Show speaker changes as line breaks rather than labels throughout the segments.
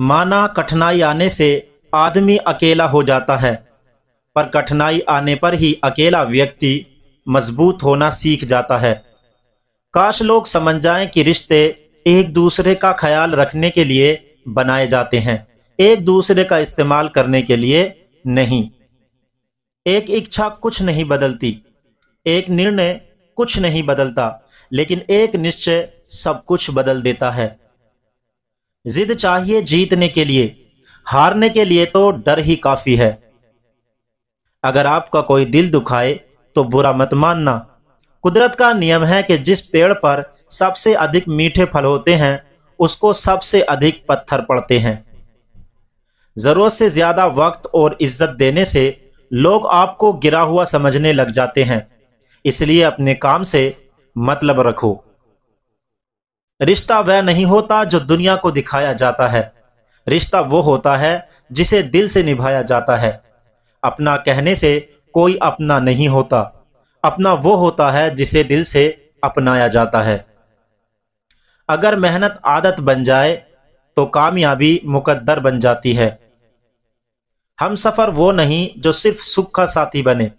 माना कठिनाई आने से आदमी अकेला हो जाता है पर कठिनाई आने पर ही अकेला व्यक्ति मजबूत होना सीख जाता है काश लोग समझ जाएं कि रिश्ते एक दूसरे का ख्याल रखने के लिए बनाए जाते हैं एक दूसरे का इस्तेमाल करने के लिए नहीं एक इच्छा कुछ नहीं बदलती एक निर्णय कुछ नहीं बदलता लेकिन एक निश्चय सब कुछ बदल देता है जिद चाहिए जीतने के लिए हारने के लिए तो डर ही काफी है अगर आपका कोई दिल दुखाए तो बुरा मत मानना कुदरत का नियम है कि जिस पेड़ पर सबसे अधिक मीठे फल होते हैं उसको सबसे अधिक पत्थर पड़ते हैं जरूरत से ज्यादा वक्त और इज्जत देने से लोग आपको गिरा हुआ समझने लग जाते हैं इसलिए अपने काम से मतलब रखो रिश्ता वह नहीं होता जो दुनिया को दिखाया जाता है रिश्ता वो होता है जिसे दिल से निभाया जाता है अपना कहने से कोई अपना नहीं होता अपना वो होता है जिसे दिल से अपनाया जाता है अगर मेहनत आदत बन जाए तो कामयाबी मुकद्दर बन जाती है हम सफर वो नहीं जो सिर्फ सुख का साथी बने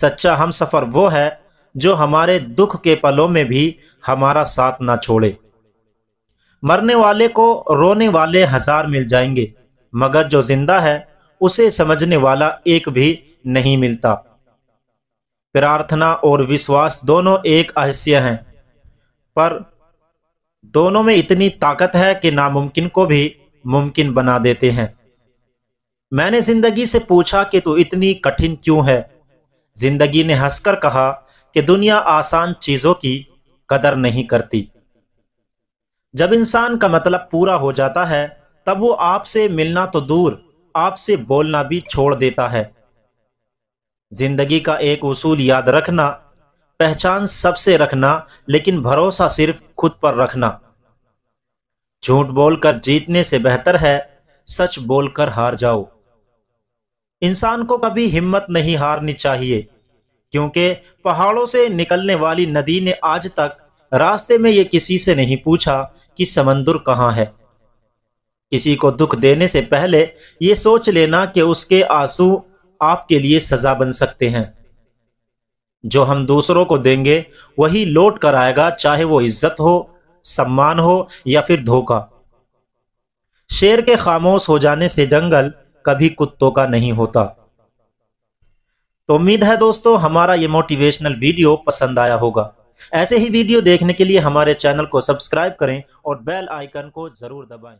सच्चा हम सफर वो है जो हमारे दुख के पलों में भी हमारा साथ ना छोड़े मरने वाले को रोने वाले हजार मिल जाएंगे मगर जो जिंदा है उसे समझने वाला एक भी नहीं मिलता प्रार्थना और विश्वास दोनों एक अहस्य हैं पर दोनों में इतनी ताकत है कि नामुमकिन को भी मुमकिन बना देते हैं मैंने जिंदगी से पूछा कि तू इतनी कठिन क्यों है जिंदगी ने हंसकर कहा कि दुनिया आसान चीजों की कदर नहीं करती जब इंसान का मतलब पूरा हो जाता है तब वो आपसे मिलना तो दूर आपसे बोलना भी छोड़ देता है जिंदगी का एक उसूल याद रखना पहचान सबसे रखना लेकिन भरोसा सिर्फ खुद पर रखना झूठ बोलकर जीतने से बेहतर है सच बोलकर हार जाओ इंसान को कभी हिम्मत नहीं हारनी चाहिए क्योंकि पहाड़ों से निकलने वाली नदी ने आज तक रास्ते में ये किसी से नहीं पूछा कि समंदर कहाँ है किसी को दुख देने से पहले ये सोच लेना कि उसके आंसू आपके लिए सजा बन सकते हैं जो हम दूसरों को देंगे वही लौट कर आएगा चाहे वो इज्जत हो सम्मान हो या फिर धोखा शेर के खामोश हो जाने से जंगल कभी कुत्तों का नहीं होता तो उम्मीद है दोस्तों हमारा ये मोटिवेशनल वीडियो पसंद आया होगा ऐसे ही वीडियो देखने के लिए हमारे चैनल को सब्सक्राइब करें और बेल आइकन को ज़रूर दबाएं